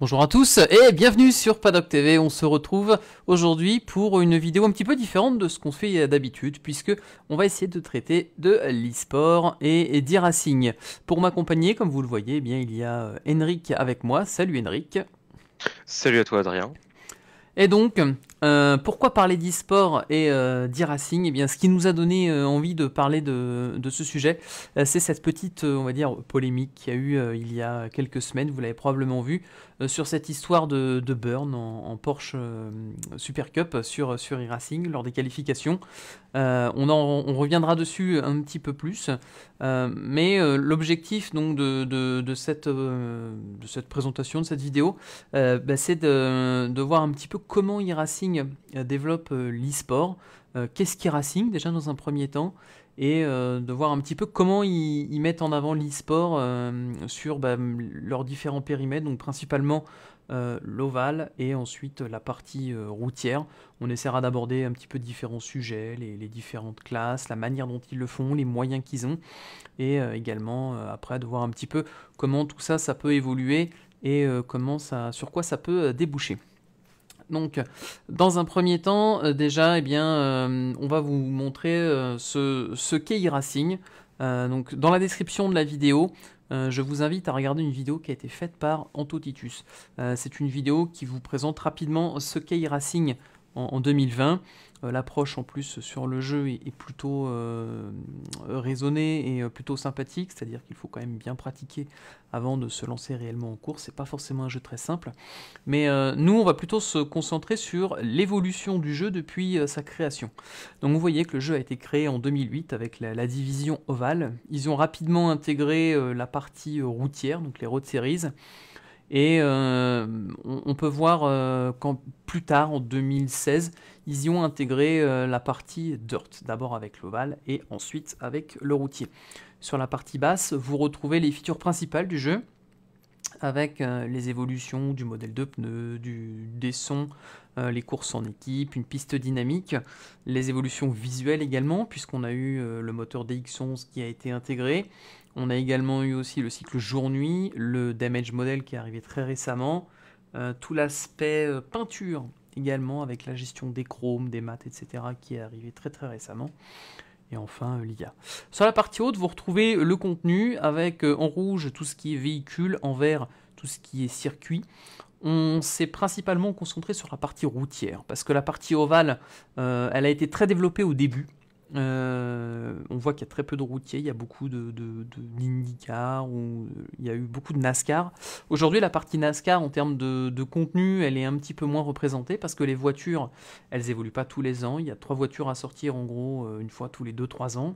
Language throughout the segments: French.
Bonjour à tous et bienvenue sur Paddock TV. On se retrouve aujourd'hui pour une vidéo un petit peu différente de ce qu'on fait d'habitude puisque on va essayer de traiter de l'e-sport et d'e-racing. Pour m'accompagner, comme vous le voyez, eh bien il y a Henrik euh, avec moi. Salut Henrik. Salut à toi Adrien. Et donc, euh, pourquoi parler d'e-sport et euh, d'e-racing eh bien, ce qui nous a donné euh, envie de parler de, ce sujet, c'est cette petite, on va dire, polémique qu'il y a eu il y a quelques semaines, vous l'avez probablement vu, sur cette histoire de, burn en, Porsche Super Cup sur, sur e-racing lors des qualifications. on, reviendra dessus un petit peu plus, mais l'objectif donc de, cette, de cette présentation, de cette vidéo, bah, c'est de, de voir un petit peu comment e-racing euh, développe euh, l'e-sport. Euh, qu'est-ce qu'est Racing déjà dans un premier temps et de voir un petit peu comment ils, mettent en avant l'e-sport sur bah, leurs différents périmètres, donc principalement l'oval l'ovale et ensuite la partie routière. On essaiera d'aborder un petit peu différents sujets, les, les, différentes classes, la manière dont ils le font, les moyens qu'ils ont, et également après de voir un petit peu comment tout ça, ça peut évoluer et comment ça, sur quoi ça peut déboucher. Donc, dans un premier temps, euh, déjà, eh bien, euh, on va vous montrer euh, ce, ce qu'est racing donc, dans la description de la vidéo, je vous invite à regarder une vidéo qui a été faite par Antotitus. C'est une vidéo qui vous présente rapidement ce qu'est racing en, 2020. Euh, l'approche en plus sur le jeu est, plutôt euh, raisonnée et euh, plutôt sympathique, c'est-à-dire qu'il faut quand même bien pratiquer avant de se lancer réellement en course. C'est pas forcément un jeu très simple, mais nous on va plutôt se concentrer sur l'évolution du jeu depuis sa création. Donc vous voyez que le jeu a été créé en 2008 avec la, la division ovale. Ils ont rapidement intégré la partie routière, donc les road series. Et euh, on, peut voir euh, qu'en plus tard, en 2016, ils y ont intégré euh, la partie dirt, d'abord avec l'ovale et ensuite avec le routier. Sur la partie basse, vous retrouvez les features principales du jeu, avec les évolutions du modèle de pneus, du, des sons, les courses en équipe, une piste dynamique, les évolutions visuelles également, puisqu'on a eu le moteur DX11 qui a été intégré, on a également eu aussi le cycle jour-nuit, le damage model qui est arrivé très récemment, euh, tout l'aspect euh, peinture également avec la gestion des chromes, des maths, etc. qui est arrivé très très récemment. Et enfin euh, l'IA. Sur la partie haute, vous retrouvez le contenu avec en rouge tout ce qui est véhicule, en vert tout ce qui est circuit. On s'est principalement concentré sur la partie routière parce que la partie ovale, elle a été très développée au début euh, on voit qu'il y a très peu de routiers, il y a beaucoup de, de, euh, il y a eu beaucoup de NASCAR. Aujourd'hui, la partie NASCAR en termes de, contenu, elle est un petit peu moins représentée parce que les voitures, elles évoluent pas tous les ans. Il y a trois voitures à sortir en gros euh, une fois tous les deux, trois ans.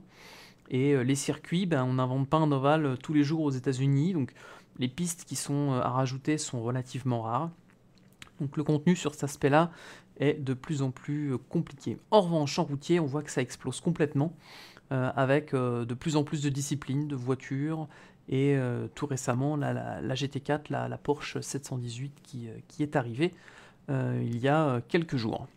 Et les circuits, ben, on n'invente pas un ovale tous les jours aux États-Unis, donc les pistes qui sont à rajouter sont relativement rares. Donc le contenu sur cet aspect-là est de plus en plus euh, compliqué. En revanche, en routier, on voit que ça explose complètement euh, avec euh, de plus en plus de disciplines, de voitures et tout récemment la, GT4, la, Porsche 718 qui, qui est arrivée il y a quelques jours.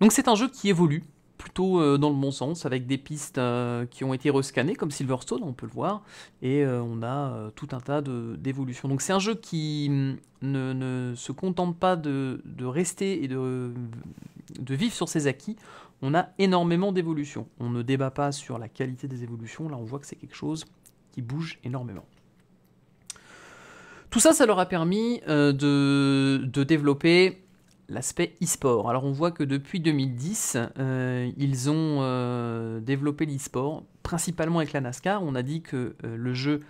Donc c'est un jeu qui évolue, plutôt euh, dans le bon sens, avec des pistes euh, qui ont été rescannées, comme Silverstone, on peut le voir, et euh, on a tout un tas d'évolutions. Donc c'est un jeu qui mm, ne, se contente pas de, rester et de, de, vivre sur ses acquis, on a énormément d'évolutions. On ne débat pas sur la qualité des évolutions, là on voit que c'est quelque chose qui bouge énormément. Tout ça, ça leur a permis de, de développer l'aspect e-sport. Alors on voit que depuis 2010, euh, ils ont euh, développé l'e-sport, principalement avec la NASCAR. On a dit que euh, le jeu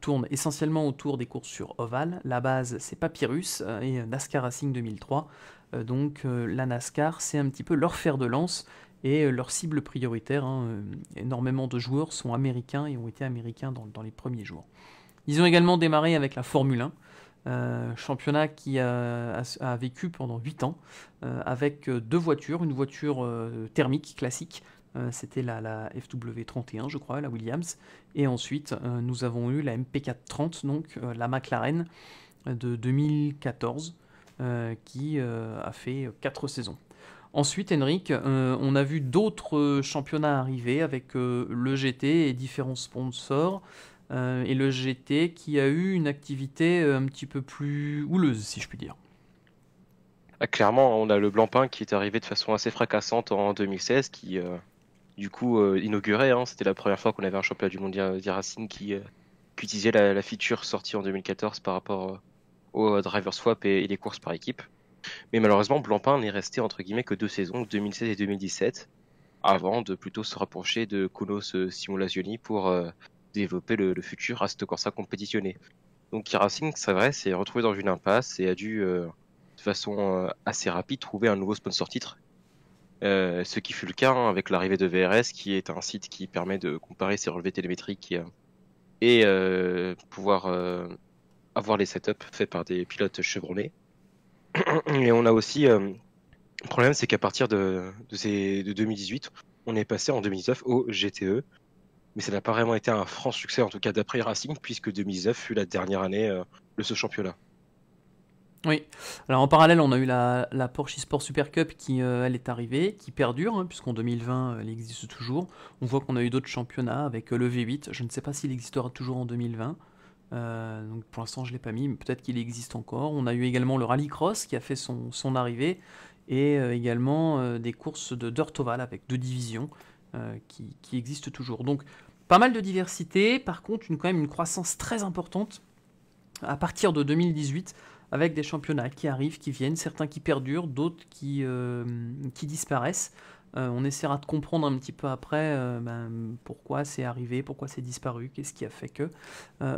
tourne essentiellement autour des courses sur ovale. La base, c'est Papyrus et NASCAR Racing 2003. donc la NASCAR, c'est un petit peu leur fer de lance et leur cible prioritaire. Hein, énormément de joueurs sont américains et ont été américains dans, dans les premiers jours. Ils ont également démarré avec la Formule 1. Euh, championnat qui a, vécu pendant 8 ans euh, avec euh, deux voitures, une voiture thermique classique, c'était la, FW31 je crois, la Williams, et ensuite nous avons eu la MP430, donc la McLaren de 2014, qui a fait 4 saisons. Ensuite, Henrik, on a vu d'autres championnats arriver avec le GT et différents sponsors. Euh, et le GT qui a eu une activité euh, un petit peu plus houleuse, si je puis dire. Ah, clairement, on a le Blancpain qui est arrivé de façon assez fracassante en 2016, qui euh, du coup inaugurait. Hein. C'était la première fois qu'on avait un championnat du monde d'Iracing qui, qui, utilisait la, feature sortie en 2014 par rapport au driver swap et, les courses par équipe. Mais malheureusement, Blancpain n'est resté entre guillemets que deux saisons, 2016 et 2017 avant de plutôt se rapprocher de Kunos Simulazioni pour développer le, futur futur ce Corsa compétitionné. Donc Racing, c'est vrai, s'est retrouvé dans une impasse et a dû, euh, de façon euh, assez rapide, trouver un nouveau sponsor titre. Euh, ce qui fut le cas hein, avec l'arrivée de VRS, qui est un site qui permet de comparer ses relevés télémétriques et, pouvoir avoir les setups faits par des pilotes chevronnés. Mais on a aussi, le problème, c'est qu'à partir de, de, de 2018, on est passé en 2019 au GTE, mais ça n'a pas vraiment été un franc succès, en tout cas d'après Racing, puisque 2009 fut la dernière année euh, de ce championnat. Oui, alors en parallèle, on a eu la, Porsche Sport Super Cup qui, euh, elle, est arrivée, qui perdure, hein, puisqu'en 2020, euh, elle existe toujours. On voit qu'on a eu d'autres championnats avec le V8. Je ne sais pas s'il existera toujours en 2020. donc pour l'instant, je ne l'ai pas mis, mais peut-être qu'il existe encore. On a eu également le Rallycross qui a fait son, arrivée, et également des courses de oval avec deux divisions. Euh, qui, qui, existent toujours. Donc pas mal de diversité, par contre une, quand même une croissance très importante à partir de 2018 avec des championnats qui arrivent, qui viennent, certains qui perdurent, d'autres qui, euh, disparaissent. Euh, on essaiera de comprendre un petit peu après ben, pourquoi c'est arrivé, pourquoi c'est disparu, qu'est-ce qui a fait que.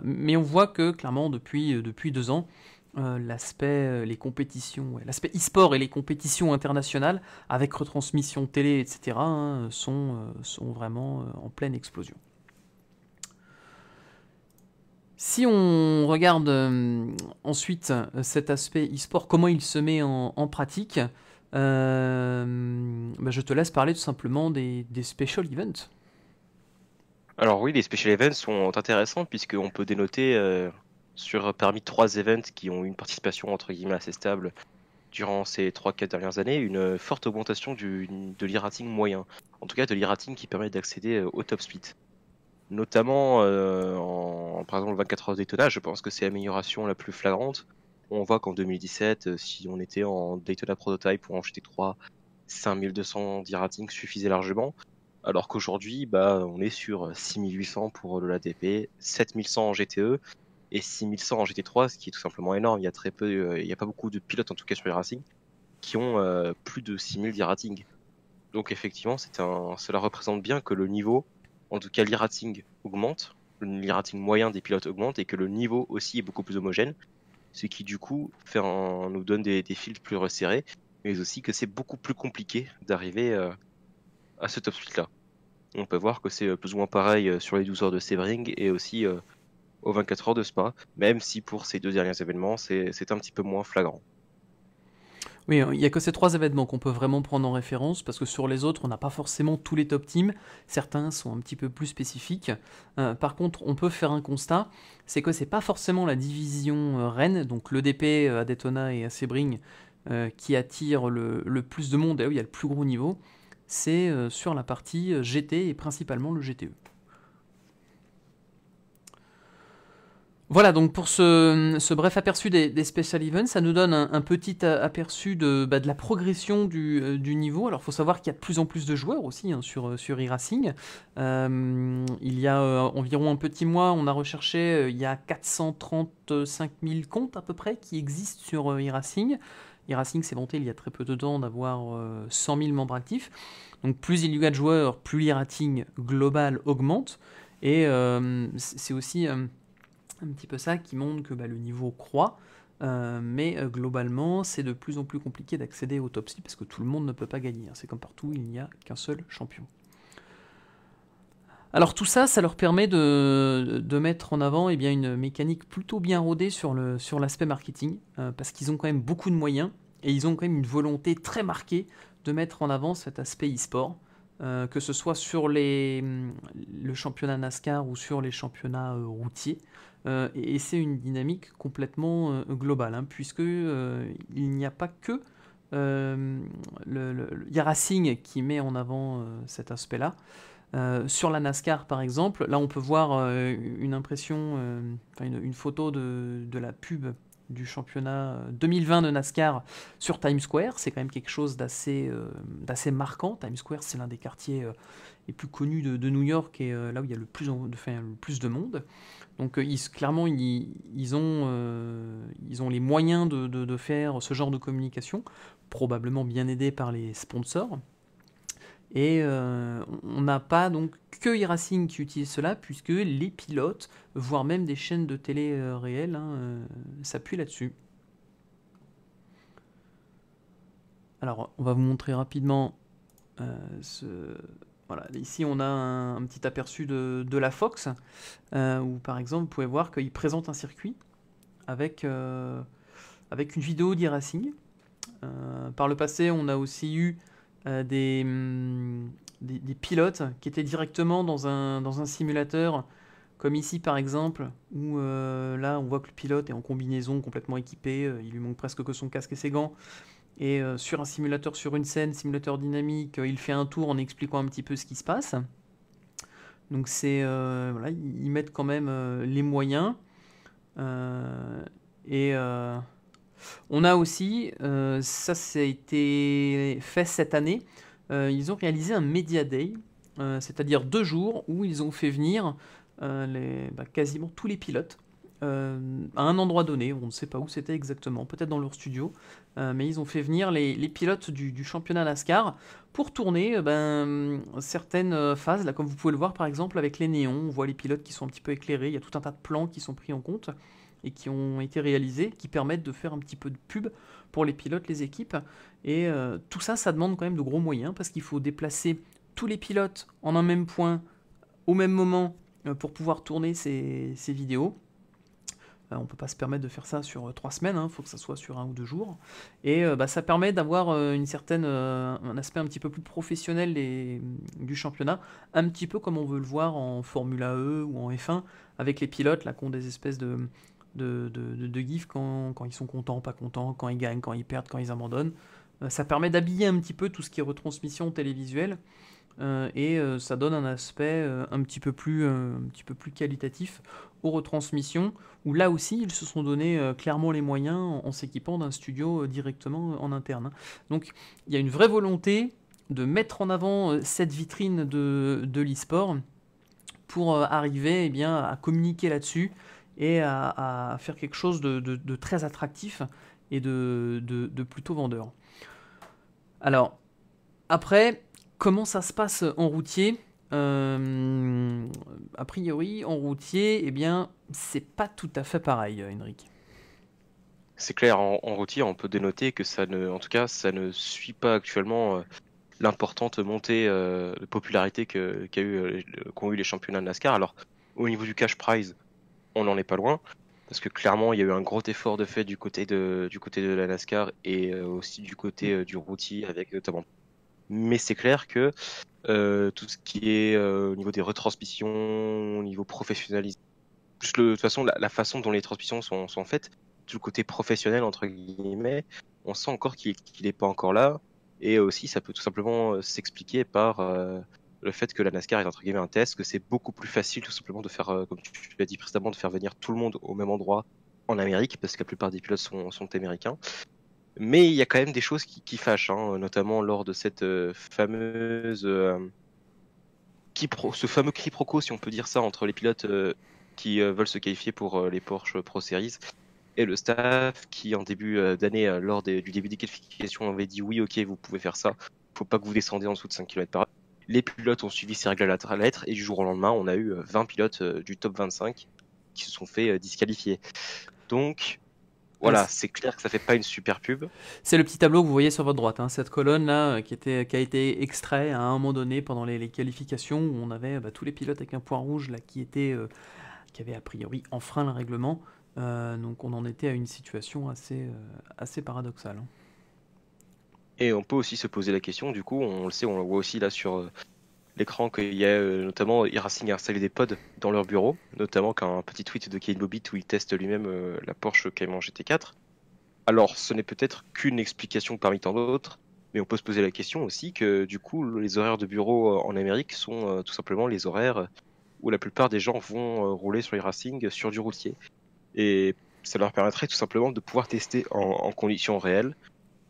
mais on voit que clairement depuis, depuis deux ans, euh, l'aspect euh, les compétitions, l'aspect e-sport et les compétitions internationales avec retransmission télé, etc., hein, sont, euh, sont vraiment en pleine explosion. Si on regarde ensuite cet aspect e-sport, comment il se met en, pratique, bah, je te laisse parler tout simplement des, special events. Alors oui, les special events sont intéressants puisqu'on peut dénoter sur euh, parmi trois events qui ont eu une participation entre guillemets assez stable durant ces 3-4 dernières années, une euh, forte augmentation du, de le moyen. En tout cas, de le qui permet d'accéder euh, au top speed. Notamment en, par exemple, le 24 heures Daytona, je pense que c'est l'amélioration la plus flagrante. On voit qu'en 2017, si on était en Daytona Prototype ou en GT3, 5200 de suffisait largement. Alors qu'aujourd'hui, bah, on est sur 6800 pour le LADP, 7100 en GTE, et 6100 en GT3, ce qui est tout simplement énorme. Il y a très peu, euh, il n'y a pas beaucoup de pilotes, en tout cas sur les racing, qui ont euh, plus de 6000 de Donc effectivement, c'est un, cela représente bien que le niveau, en tout cas l'irating, augmente, le moyen des pilotes augmente et que le niveau aussi est beaucoup plus homogène, ce qui du coup nous donne des, filtres plus resserrés, mais aussi que c'est beaucoup plus compliqué d'arriver euh, à ce top speed là. On peut voir que c'est plus ou moins pareil sur les 12 heures de Sebring et aussi aux 24 heures de Spa, même si pour ces deux derniers événements, c'est un petit peu moins flagrant. Oui, il n'y a que ces trois événements qu'on peut vraiment prendre en référence, parce que sur les autres, on n'a pas forcément tous les top teams, certains sont un petit peu plus spécifiques. Euh, par contre, on peut faire un constat, c'est que c'est pas forcément la division euh, Rennes, donc l'EDP euh, à Daytona et à Sebring, qui attire le, le, plus de monde, et où il y a le plus gros niveau, c'est sur la partie GT et principalement le GTE. Voilà donc pour ce, ce bref aperçu des, special events, ça nous donne un, petit aperçu bah, de, la progression du, euh, du niveau. Alors il faut savoir qu'il y a de plus en plus de joueurs aussi hein, sur, euh, sur e il y a environ un petit mois, on a recherché, il y a 435 000 comptes à peu près qui existent sur e-racing. E-racing s'est monté, il y a très peu de temps d'avoir 100 000 membres actifs. Donc plus il y a de joueurs, plus l'e-rating global augmente. Et c'est aussi un petit peu ça qui montre que bah, le niveau croît. Euh, mais euh, globalement, c'est de plus en plus compliqué d'accéder au top 6 parce que tout le monde ne peut pas gagner. Hein. C'est comme partout, il n'y a qu'un seul champion. Alors tout ça, ça leur permet de, mettre en avant eh bien, une mécanique plutôt bien rodée sur l'aspect sur marketing, euh, parce qu'ils ont quand même beaucoup de moyens, et ils ont quand même une volonté très marquée de mettre en avant cet aspect e-sport, que ce soit sur les, le championnat NASCAR ou sur les championnats routiers. Euh, et, c'est une dynamique complètement euh, globale, hein, puisque euh, il n'y a pas que le, Racing qui met en avant cet aspect-là. sur la NASCAR par exemple, là on peut voir une impression, une, une, photo de, de la pub du championnat 2020 euh, de NASCAR sur Times Square. C'est quand même quelque chose d'assez euh, marquant. Times Square, c'est l'un des quartiers euh, les plus connus de, New York et là où il y a le plus, de, le plus de monde. Donc ils, clairement, ils, ont, ils ont les moyens de faire ce genre de communication, probablement bien aidés par les sponsors. Et euh, on n'a pas donc que iRacing qui utilise cela, puisque les pilotes, voire même des chaînes de télé euh, réelles, hein, euh, s'appuient là-dessus. Alors, on va vous montrer rapidement ce... Voilà, ici on a un, petit aperçu de, la Fox, où par exemple vous pouvez voir qu'il présente un circuit avec, avec une vidéo d'iRacing. racing par le passé, on a aussi eu euh, hum, des, des, pilotes qui étaient directement dans un, dans un simulateur, comme ici par exemple, où euh, là on voit que le pilote est en combinaison complètement équipé, euh, il lui manque presque que son casque et ses gants. Et sur un simulateur, sur une scène, simulateur dynamique, il fait un tour en expliquant un petit peu ce qui se passe. Donc c'est voilà, ils mettent quand même les moyens et on a aussi, euh, ça, ça a été fait cette année, euh, ils ont réalisé un Media Day, euh, c'est-à-dire deux jours où ils ont fait venir bah, quasiment tous les pilotes à un endroit donné, on ne sait pas où c'était exactement, peut-être dans leur studio, mais ils ont fait venir les, pilotes du, championnat NASCAR pour tourner ben, certaines phases, comme vous pouvez le voir par exemple avec les néons, on voit les pilotes qui sont un petit peu éclairés, il y a tout un tas de plans qui sont pris en compte et qui ont été réalisés, qui permettent de faire un petit peu de pub pour les pilotes, les équipes. Et euh, tout ça, ça demande quand même de gros moyens, parce qu'il faut déplacer tous les pilotes en un même point, au même moment, euh, pour pouvoir tourner ces, vidéos. Euh, on ne peut pas se permettre de faire ça sur trois semaines, il hein. faut que ça soit sur un ou deux jours. Et bah, ça permet d'avoir un aspect un petit peu plus professionnel du championnat, un petit peu comme on veut le voir en Formule E ou en F1, avec les pilotes là, qui ont des espèces de, de, GIF quand, ils sont contents, pas contents, quand ils gagnent, quand ils perdent, quand ils abandonnent. Euh, ça permet d'habiller un petit peu tout ce qui est retransmission télévisuelle euh, et euh, ça donne un aspect un, petit peu plus, un petit peu plus qualitatif aux retransmissions où là aussi ils se sont donné clairement les moyens en, s'équipant d'un studio directement en interne. Hein. Donc il y a une vraie volonté de mettre en avant cette vitrine de, de l'e-sport pour arriver eh bien, à communiquer là-dessus et à, faire quelque chose de, très attractif et de, plutôt vendeur. Alors, après, comment ça se passe en routier euh, a priori, en routier, eh bien, c'est pas tout à fait pareil, Henrik. C'est clair, en, routier, on peut dénoter que ça ne, en tout cas, ça ne suit pas actuellement euh, l'importante montée euh, de popularité eu, qu'ont eu les championnats de NASCAR. Alors, au niveau du cash prize, on n'en est pas loin. Parce que clairement, il y a eu un gros effort de fait du côté de, du côté de la NASCAR et euh, aussi du côté euh, du routier, avec euh, notamment. Mais c'est clair que tout ce qui est au niveau des retransmissions, au niveau professionnalisme plus de toute façon, la, façon dont les transmissions sont, faites, tout le côté professionnel, entre guillemets, on sent encore qu'il n'est pas encore là. Et aussi, ça peut tout simplement s'expliquer par le fait que la NASCAR est entre guillemets un test, que c'est beaucoup plus facile tout simplement de faire, euh, comme tu, l'as dit précédemment, de faire venir tout le monde au même endroit en Amérique, parce que la plupart des pilotes sont, américains. Mais il y a quand même des choses qui, fâchent, hein, notamment lors de cette euh, fameuse. Euh, pro ce fameux quiproquo, si on peut dire ça, entre les pilotes qui veulent se qualifier pour les Porsche Pro Series et le staff qui, en début d'année, lors du début des qualifications, avait dit oui, ok, vous pouvez faire ça. Faut pas que vous descendez en dessous de 5 km par heure. Les pilotes ont suivi ces règles à la lettre et du jour au lendemain, on a eu 20 euh, pilotes euh, du top 25 qui se sont fait euh, disqualifier. Donc, voilà, c'est clair que ça fait pas une super pub. C'est le petit tableau que vous voyez sur votre droite, hein, cette colonne là qui, était, qui a été extrait à un moment donné pendant les, qualifications où on avait bah, tous les pilotes avec un point rouge là qui était, qui avait a priori enfreint le règlement. donc on en était à une situation assez, assez paradoxale. Hein. Et on peut aussi se poser la question, du coup, on le sait, on le voit aussi là sur euh, l'écran qu'il y a euh, notamment e-racing a installé des pods dans leur bureau, notamment qu'un petit tweet de Kane Mobit où il teste lui-même euh, la Porsche Cayman GT4. Alors, ce n'est peut-être qu'une explication parmi tant d'autres, mais on peut se poser la question aussi que du coup, les horaires de bureau en Amérique sont tout simplement les horaires où la plupart des gens vont rouler sur e-racing sur du routier. Et ça leur permettrait tout simplement de pouvoir tester en conditions réelles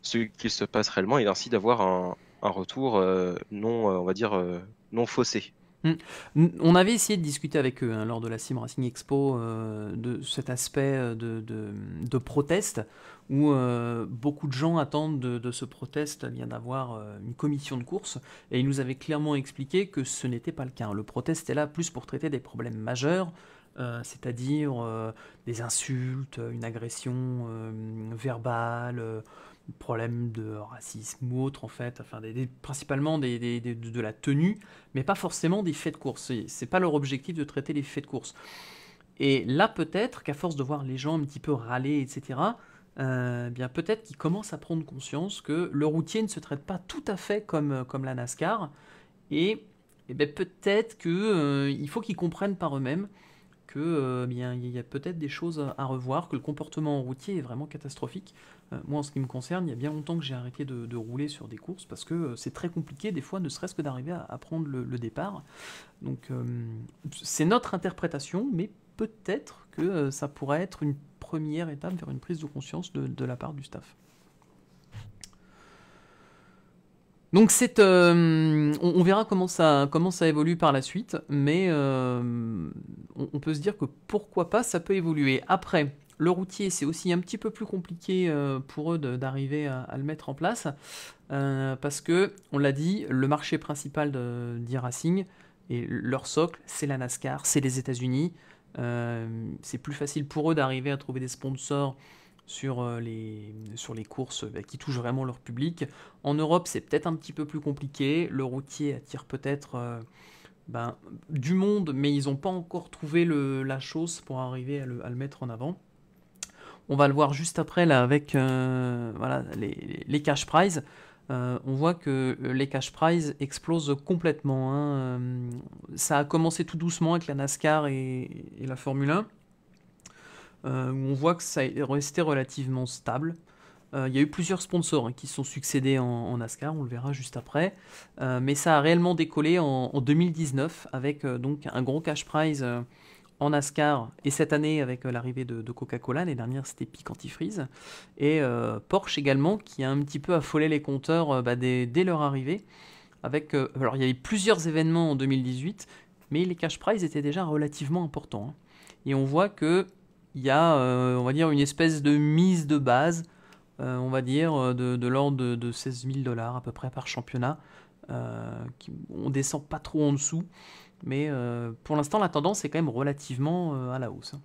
ce qu'il se passe réellement et ainsi d'avoir un, un, retour euh, non, euh, on va dire, euh, non faussé. Hmm. On avait essayé de discuter avec eux hein, lors de la Sim Racing Expo de cet aspect de, de, de proteste où beaucoup de gens attendent de, de ce proteste vient eh d'avoir une commission de course et ils nous avaient clairement expliqué que ce n'était pas le cas. Le proteste est là plus pour traiter des problèmes majeurs, c'est-à-dire des insultes, une agression verbale problème de racisme ou autre en fait, enfin des, principalement des, de la tenue, mais pas forcément des faits de course. C'est pas leur objectif de traiter les faits de course. Et là peut-être qu'à force de voir les gens un petit peu râler, etc. Euh, bien peut-être qu'ils commencent à prendre conscience que le routier ne se traite pas tout à fait comme, euh, comme la NASCAR et, et ben, peut-être qu'il euh, faut qu'ils comprennent par eux-mêmes qu'il euh, il y a, peut-être des choses à, revoir, que le comportement routier est vraiment catastrophique. Euh, moi, en ce qui me concerne, il y a bien longtemps que j'ai arrêté de, rouler sur des courses parce que euh, c'est très compliqué, des fois, ne serait-ce que d'arriver à, prendre le, départ. Donc, c'est notre interprétation, mais peut-être que ça pourrait être une première étape vers une prise de conscience de la part du staff. Donc euh, on, verra comment ça, ça évolue par la suite, mais euh, on, peut se dire que pourquoi pas, ça peut évoluer. Après, le routier, c'est aussi un petit peu plus compliqué euh, pour eux d'arriver à, le mettre en place, parce que, on l'a dit, le marché principal d'e-racing, et leur socle, c'est la NASCAR, c'est les États-Unis. c'est plus facile pour eux d'arriver à trouver des sponsors sur euh, les, sur les courses euh, qui touchent vraiment leur public. En Europe, c'est peut-être un petit peu plus compliqué. Le routier attire peut-être euh, ben, du monde, mais ils n'ont pas encore trouvé le, la chose pour arriver à le, à le, mettre en avant. On va le voir juste après là avec voilà, les, les, cash prizes. on voit que les cash prizes explosent complètement. Hein. Ça a commencé tout doucement avec la NASCAR et la Formule 1. Euh, on voit que ça est resté relativement stable. Euh, il y a eu plusieurs sponsors hein, qui se sont succédés en, Ascar, NASCAR, on le verra juste après. Euh, mais ça a réellement décollé en, 2019 avec donc un gros cash prize en Ascar, et cette année avec l'arrivée de, Coca-Cola, l'année dernières c'était Pic Antifreeze, et Porsche également qui a un petit peu affolé les compteurs bah, dès, leur arrivée. Avec, alors il y avait plusieurs événements en 2018, mais les cash prizes étaient déjà relativement importants. Hein. Et on voit que il y a, euh, on va dire, une espèce de mise de base, euh, on va dire, euh, de, l'ordre de, 16 000 dollars à peu près par championnat. Qui, on descend pas trop en dessous, mais pour l'instant, la tendance est quand même relativement à la hausse.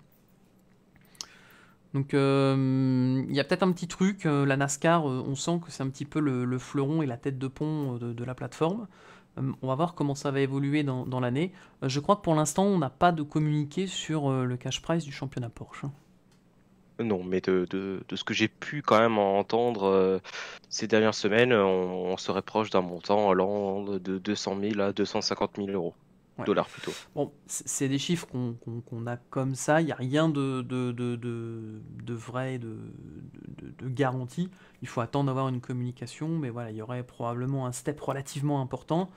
Donc il y a peut-être un petit truc, la NASCAR, on sent que c'est un petit peu le, fleuron et la tête de pont de la plateforme. Euh, on va voir comment ça va évoluer dans, l'année. Euh, je crois que pour l'instant, on n'a pas de communiqué sur euh, le cash price du championnat Porsche. Non, mais de, de, de ce que j'ai pu quand même entendre ces dernières semaines, on, on serait proche d'un montant allant de 200 000 à 250 000 euros. Bon, c'est des chiffres qu'on a comme ça, il n'y a rien de, vrai, de, garantie. Il faut attendre d'avoir une communication, mais voilà, il y aurait probablement un step relativement important.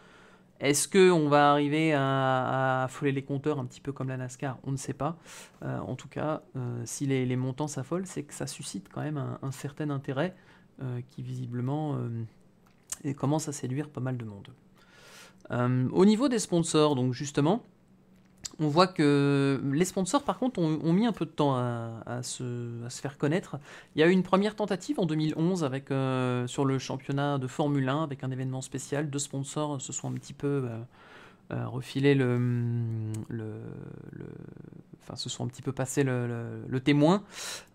Est-ce qu'on va arriver à, affoler les compteurs un petit peu comme la NASCAR On ne sait pas. Euh, en tout cas, euh, si les, montants s'affolent, c'est que ça suscite quand même un, certain intérêt euh, qui visiblement commence à séduire pas mal de monde. Euh, au niveau des sponsors, donc justement, on voit que les sponsors, par contre, ont, mis un peu de temps à, se, faire connaître. Il y a eu une première tentative en 2011 avec, euh, sur le championnat de Formule 1 avec un événement spécial. Deux sponsors se sont un petit peu euh, euh, refiler mm, le, Enfin, se sont un petit peu passé le, témoin.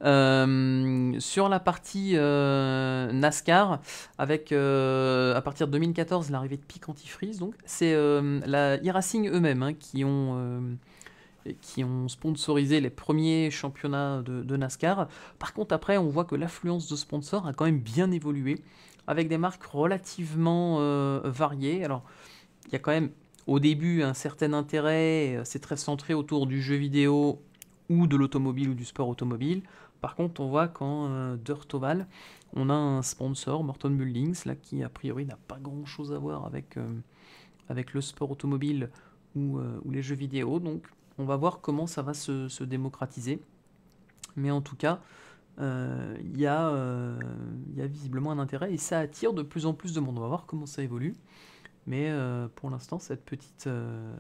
Euh, sur la partie euh, NASCAR, avec à partir de 2014 l'arrivée de Peak Antifreeze, donc c'est la e eux-mêmes hein, qui ont. qui ont sponsorisé les premiers championnats de, de, NASCAR. Par contre, après, on voit que l'affluence de sponsors a quand même bien évolué, avec des marques relativement variées. Alors, il y a quand même au début un certain intérêt, euh, c'est très centré autour du jeu vidéo ou de l'automobile ou du sport automobile. Par contre, on voit qu'en euh, Dirt Oval, on a un sponsor, Morton Buildings, là, qui a priori n'a pas grand chose à voir euh, avec, le sport automobile euh, ou, les jeux vidéo. Donc, on va voir comment ça va se, démocratiser. Mais en tout cas, il y, y, a visiblement un intérêt et ça attire de plus en plus de monde. On va voir comment ça évolue. Mais euh, pour l'instant, cette petite, euh,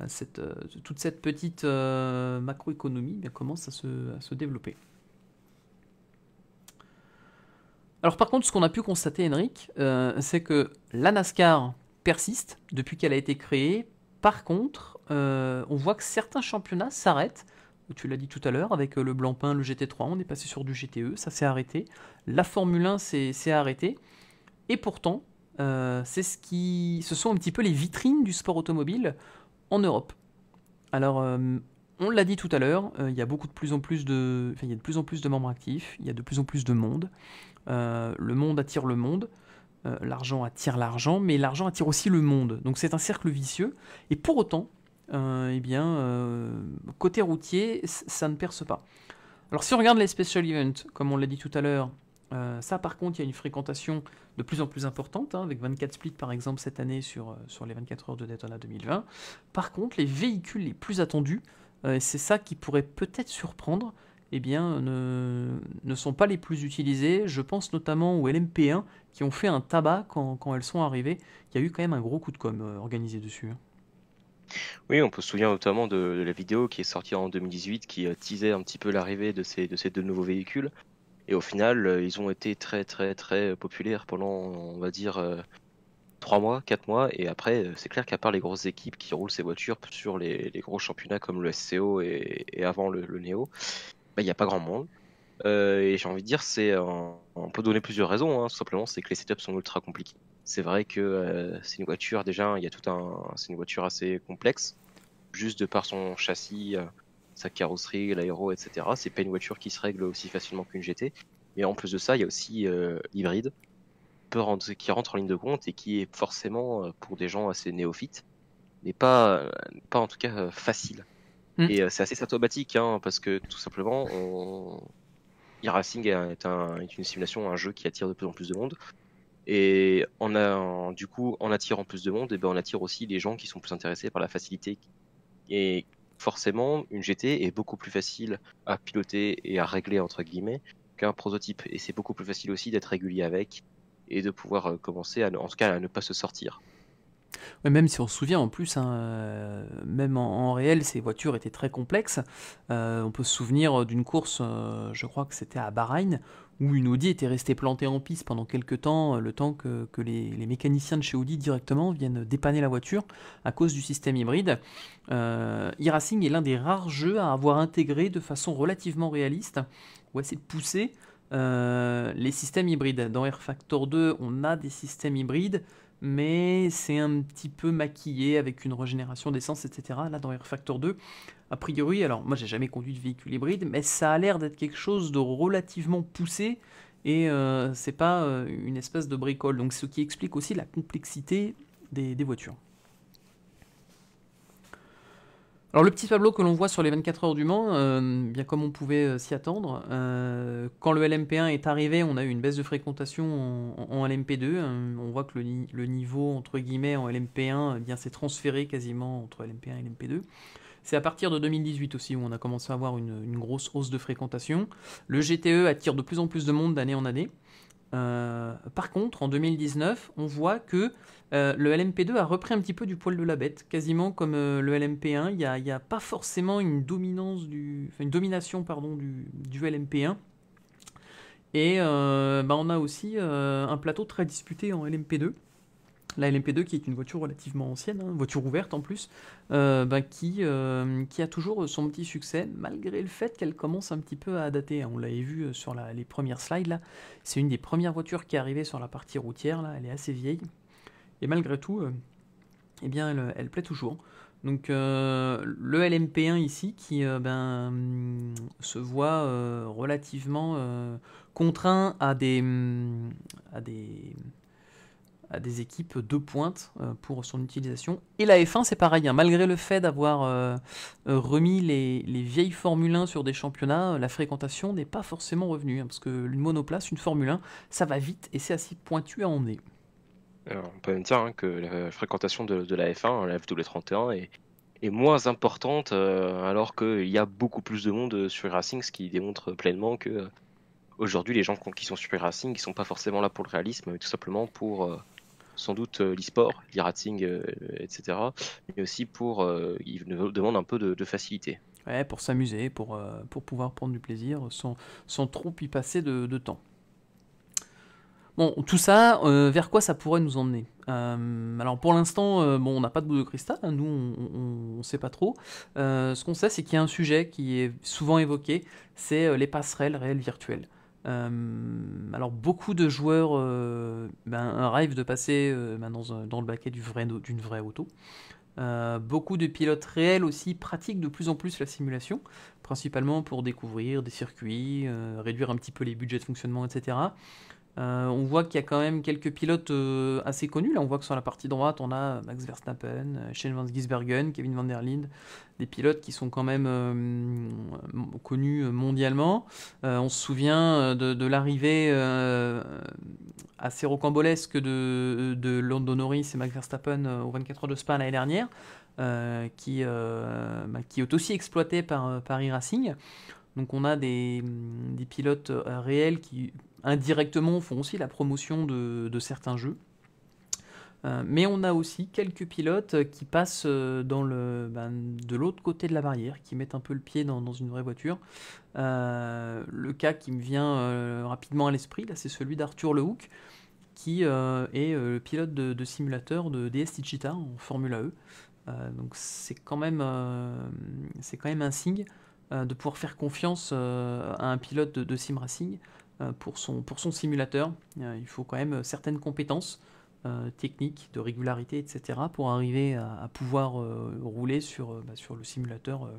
euh, toute cette petite macroéconomie eh commence à se, développer. Alors par contre, ce qu'on a pu constater, Henrik, c'est que la NASCAR persiste depuis qu'elle a été créée. Par contre, on voit que certains championnats s'arrêtent. Tu l'as dit tout à l'heure, avec le Blancpain, le GT3, on est passé sur du GTE, ça s'est arrêté. La Formule 1 s'est arrêtée. Et pourtant, euh, c'est ce qui, ce sont un petit peu les vitrines du sport automobile en Europe. Alors, euh, on l'a dit tout à l'heure, euh, il y a beaucoup de plus en plus de, de plus en plus de membres actifs, il y a de plus en plus de monde. le monde attire le monde. l'argent attire l'argent, mais l'argent attire aussi le monde. Donc c'est un cercle vicieux. Et pour autant, eh bien, côté routier, ça ne perce pas. Alors si on regarde les special events, comme on l'a dit tout à l'heure, euh, ça, par contre, il y a une fréquentation de plus en plus importante, hein, avec 24 splits par exemple cette année sur, euh, les 24 heures de Daytona 2020. Par contre, les véhicules les plus attendus, euh, et c'est ça qui pourrait peut-être surprendre, eh bien, ne, ne, sont pas les plus utilisés. Je pense notamment aux LMP1 qui ont fait un tabac quand, elles sont arrivées. Il y a eu quand même un gros coup de com organisé dessus. Hein. Oui, on peut se souvenir notamment de, la vidéo qui est sortie en 2018 qui teasait un petit peu l'arrivée de ces deux nouveaux véhicules. Et au final, euh, ils ont été très très très populaires pendant, on va dire, 3 euh, mois, 4 mois. Et après, euh, c'est clair qu'à part les grosses équipes qui roulent ces voitures sur les, gros championnats comme le SCO et, avant le, le Neo, bah, il n'y a pas grand monde. et j'ai envie de dire, c'est on peut donner plusieurs raisons. Hein. Tout simplement, c'est que les setups sont ultra compliqués. C'est vrai que c'est une voiture déjà, il y a tout un, c'est une voiture assez complexe, juste de par son châssis, sa carrosserie, l'aéro, etc. C'est pas une voiture qui se règle aussi facilement qu'une GT. Mais en plus de ça, il y a aussi euh, l'hybride qui rentre en ligne de compte et qui est forcément euh, pour des gens assez néophytes, mais pas, euh, pas en tout cas facile. Hmm. Et c'est assez symptomatique hein, parce que tout simplement, on... e-racing est, une simulation, un jeu qui attire de plus en plus de monde. Et on a, du coup, en attirant plus de monde, et eh ben on attire aussi les gens qui sont plus intéressés par la facilité et forcément, une GT est beaucoup plus facile à piloter et à régler, entre guillemets, qu'un prototype. Et c'est beaucoup plus facile aussi d'être régulier avec et de pouvoir euh, commencer, en tout cas, à ne pas se sortir même si on se souvient en plus, hein, euh, même en, réel, ces voitures étaient très complexes. Euh, on peut se souvenir euh, d'une course, je crois que c'était à Bahreïn, où une Audi était restée plantée en piste pendant quelques temps, le temps que, les, mécaniciens de chez Audi directement viennent dépanner la voiture à cause du système hybride. E-Racing est l'un des rares jeux à avoir intégré de façon relativement réaliste, ou assez de pousser les systèmes hybrides. Dans Air Factor 2, on a des systèmes hybrides mais c'est un petit peu maquillé avec une régénération d'essence, etc. Là, dans Air Factor 2, a priori, alors moi j'ai jamais conduit de véhicule hybride, mais ça a l'air d'être quelque chose de relativement poussé et ce euh, c'est pas euh, une espèce de bricole. Donc, ce qui explique aussi la complexité des voitures. Alors le petit tableau que l'on voit sur les 24 heures du Mans, euh, bien comme on pouvait euh, s'y attendre, euh, quand le LMP1 est arrivé, on a eu une baisse de fréquentation en, LMP2. on voit que le, niveau entre guillemets en LMP1 eh bien s'est transféré quasiment entre LMP1 et LMP2. C'est à partir de 2018 aussi où on a commencé à avoir une grosse hausse de fréquentation. Le GTE attire de plus en plus de monde d'année en année. Euh, par contre, en 2019, on voit que euh, le LMP2 a repris un petit peu du poil de la bête, quasiment comme euh, le LMP1. Il n'y a, pas forcément une, dominance une domination pardon, du, LMP1. Et bah, on a aussi un plateau très disputé en LMP2 la LMP2 qui est une voiture relativement ancienne, hein, voiture ouverte en plus, euh, ben, qui, euh, qui, a toujours son petit succès malgré le fait qu'elle commence un petit peu à dater. Hein. On l'avait vu euh, sur les premières slides là, c'est une des premières voitures qui est arrivée sur la partie routière là, elle est assez vieille et malgré tout, eh bien elle, plaît toujours. Donc le LMP1 ici qui ben, se voit relativement contraint à des, à des à des équipes de pointe euh, pour son utilisation. Et la F1, c'est pareil, hein. malgré le fait d'avoir euh, euh, remis les, les, vieilles Formule 1 sur des championnats, la fréquentation n'est pas forcément revenue, hein, parce parce qu'une monoplace, une Formule 1, ça va vite et c'est assez pointu à emmener. on peut même dire hein, que la fréquentation de, la F1, la FW31, est, est moins importante, alors qu'il y a beaucoup plus de monde sur Racing, ce qui démontre pleinement que... Aujourd'hui, les gens qui sont sur Racing, ils sont pas forcément là pour le réalisme, mais tout simplement pour sans doute euh, l'e-sport, l'e-rating, etc. Euh, mais aussi pour, euh, ils demande un peu de, facilité. Ouais, pour s'amuser, pour, pour pouvoir prendre du plaisir sans, sans trop y passer de, temps. Bon, tout ça, vers quoi ça pourrait nous emmener Alors pour l'instant, bon, on n'a pas de bout de cristal, hein, nous on ne sait pas trop. ce qu'on sait, c'est qu'il y a un sujet qui est souvent évoqué, c'est les passerelles réelles virtuelles. Euh, alors beaucoup de joueurs euh, ben, rêvent de passer euh, ben, dans, le baquet d'une vraie auto. beaucoup de pilotes réels aussi pratiquent de plus en plus la simulation, principalement pour découvrir des circuits, réduire un petit peu les budgets de fonctionnement, etc. Euh, on voit qu'il y a quand même quelques pilotes euh, assez connus. Là, on voit que sur la partie droite, on a euh, Max Verstappen, Shane Van Gisbergen, Kevin Van der Linde, des pilotes qui sont quand même connus mondialement. on se souvient de, l'arrivée assez rocambolesque de, de Lando Norris et Max Verstappen au 24 heures de Spa l'année dernière, bah, qui, est aussi exploité par Paris Racing. Donc on a des, des pilotes réels qui indirectement font aussi la promotion de, certains jeux. Euh, mais on a aussi quelques pilotes qui passent euh, dans le, ben, de l'autre côté de la barrière, qui mettent un peu le pied dans, une vraie voiture. Euh, le cas qui me vient rapidement à l'esprit, là, c'est celui d'Arthur Hook, qui est le pilote de, simulateur de DS Digita en Formule E. donc c'est quand, même, c'est quand même un signe de pouvoir faire confiance à un pilote de, de sim racing euh, pour son, simulateur. Euh, il faut quand même euh, certaines compétences techniques, de régularité, etc. pour arriver à, pouvoir rouler bah, sur, le simulateur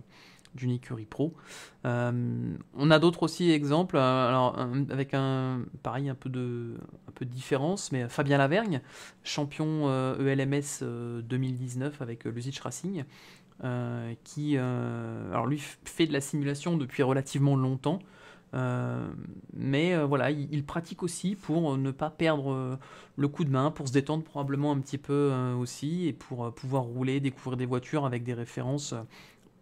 d'une écurie Pro. on a d'autres aussi exemples, avec un pareil un peu, de, différence, mais Fabien Lavergne, champion ELMS e 2019 avec Lusitch Racing, qui lui fait de la simulation depuis relativement longtemps. Euh, mais euh, voilà, il, pratique aussi pour euh, ne pas perdre le coup de main, pour se détendre probablement un petit peu aussi, et pour pouvoir rouler, découvrir des voitures avec des références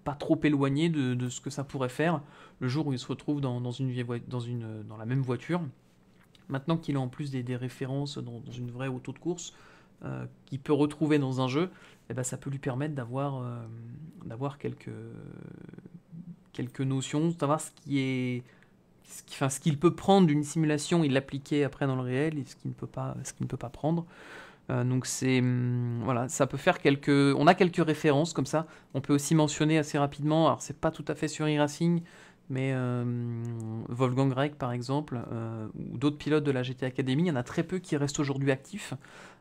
pas trop éloignées de, ce que ça pourrait faire le jour où il se retrouve dans, une, dans, une, dans la même voiture. Maintenant qu'il a en plus des, références dans, une vraie auto de course qu'il peut retrouver dans un jeu, eh ben, ça peut lui permettre d'avoir quelques, quelques notions, d'avoir savoir ce qui est ce qu'il peut prendre d'une simulation, il l'appliquait après dans le réel, et ce qu'il ne peut pas, prendre. Euh, donc c'est hum, voilà, ça peut faire quelques, on a quelques références comme ça. On peut aussi mentionner assez rapidement, alors c'est pas tout à fait sur e mais euh, Wolfgang Reich par exemple, euh, ou d'autres pilotes de la GT Academy, il y en a très peu qui restent aujourd'hui actifs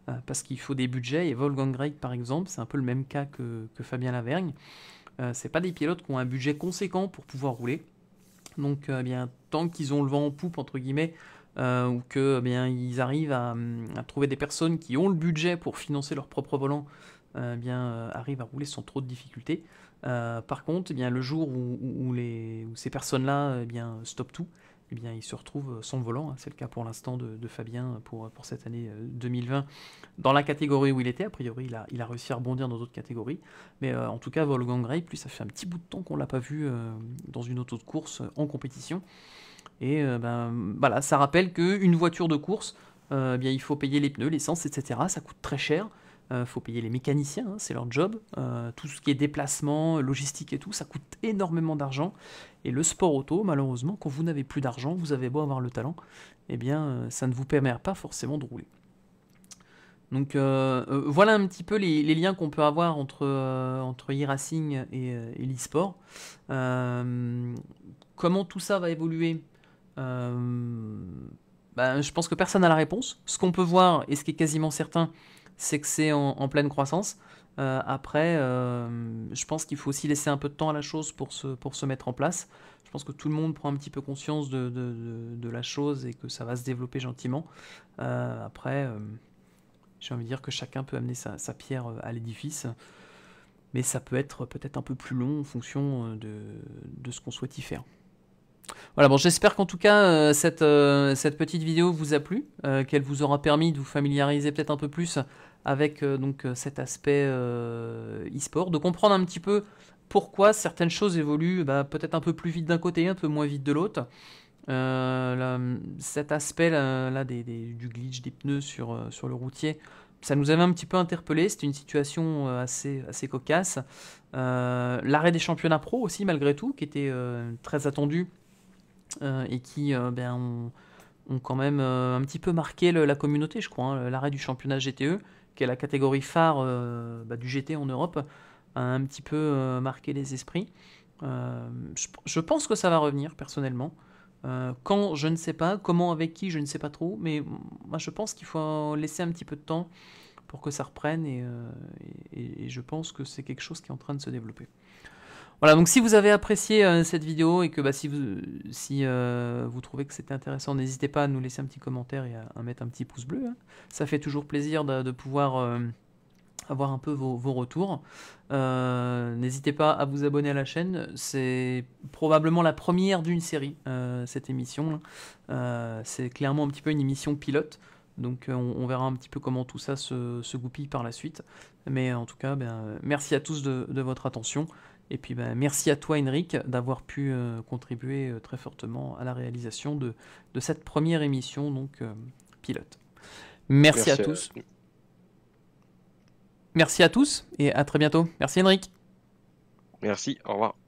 euh, parce qu'il faut des budgets. Et Wolfgang Reich par exemple, c'est un peu le même cas que, que Fabien Lavergne. c'est pas des pilotes qui ont un budget conséquent pour pouvoir rouler. Donc, euh, tant qu'ils ont le vent en poupe, entre guillemets, euh, ou que eh ils arrivent hum, à, trouver des personnes qui ont le budget pour financer leur propre volant, euh, eh arrivent à rouler sans trop de difficultés. par contre, eh bien, le jour où, ces personnes-là stoppent tout, eh bien, il se retrouve sans volant. Hein, c'est le cas pour l'instant de, Fabien pour, cette année 2020 euh, dans la catégorie où il était. A priori, il a, réussi à rebondir dans d'autres catégories. Mais euh, en tout cas, Wolfgang gray plus ça fait un petit bout de temps qu'on ne l'a pas vu euh, dans une auto de course en compétition. Et ben, ça rappelle qu'une voiture de course, eh bien, il faut payer les pneus, l'essence, etc. Ça coûte très cher il euh, faut payer les mécaniciens, hein, c'est leur job. Euh, tout ce qui est déplacement, logistique et tout, ça coûte énormément d'argent. Et le sport auto, malheureusement, quand vous n'avez plus d'argent, vous avez beau avoir le talent, eh bien, euh, ça ne vous permet pas forcément de rouler. Donc voilà un petit peu les, liens qu'on peut avoir entre, entre e-racing et, l'e-sport. comment tout ça va évoluer ben, Je pense que personne n'a la réponse. Ce qu'on peut voir et ce qui est quasiment certain, c'est que c'est en, pleine croissance. Euh, après, euh, je pense qu'il faut aussi laisser un peu de temps à la chose pour se, pour se mettre en place. Je pense que tout le monde prend un petit peu conscience de, la chose et que ça va se développer gentiment. Euh, après, j'ai envie de dire que chacun peut amener sa, pierre à l'édifice, mais ça peut être peut-être un peu plus long en fonction de ce qu'on souhaite y faire. Voilà, bon, j'espère qu'en tout cas, euh, euh, cette, petite vidéo vous a plu, euh, qu'elle vous aura permis de vous familiariser peut-être un peu plus avec donc, cet aspect e-sport, de comprendre un petit peu pourquoi certaines choses évoluent bah, peut-être un peu plus vite d'un côté, un peu moins vite de l'autre. cet aspect là, du glitch des pneus sur, sur le routier, ça nous avait un petit peu interpellé, c'était une situation assez, assez cocasse. L'arrêt des championnats pro aussi, malgré tout, qui était très attendu euh, et qui euh, ben, ont, quand même euh, un petit peu marqué la communauté, je crois. Hein, l'arrêt du championnat GTE, qui est la catégorie phare bah, du GT e en Europe, a un petit peu marqué les esprits. Je, pense que ça va revenir, personnellement quand je ne sais pas, comment avec qui, je ne sais pas trop, mais je pense qu'il faut laisser un petit peu de temps pour que ça reprenne et je pense que c'est quelque chose qui est en train de se développer. Voilà, donc si vous avez apprécié euh, cette vidéo et que bah, si, euh, vous, trouvez que c'était intéressant, n'hésitez pas à nous laisser un petit commentaire et à, mettre un petit pouce bleu. Hein. Ça fait toujours plaisir de, pouvoir euh, avoir un peu vos, retours. n'hésitez pas à vous abonner à la chaîne. C'est probablement la première d'une série, cette émission. C'est clairement un petit peu une émission pilote. Donc on, verra un petit peu comment tout ça se, goupille par la suite. Mais en tout cas, ben, merci à tous de votre attention. Et puis ben, merci à toi Henrik d'avoir pu euh, contribuer euh, très fortement à la réalisation de, cette première émission donc euh, pilote. Merci, à, tous. Merci à tous et à très bientôt. Merci Henrik. Merci, au revoir.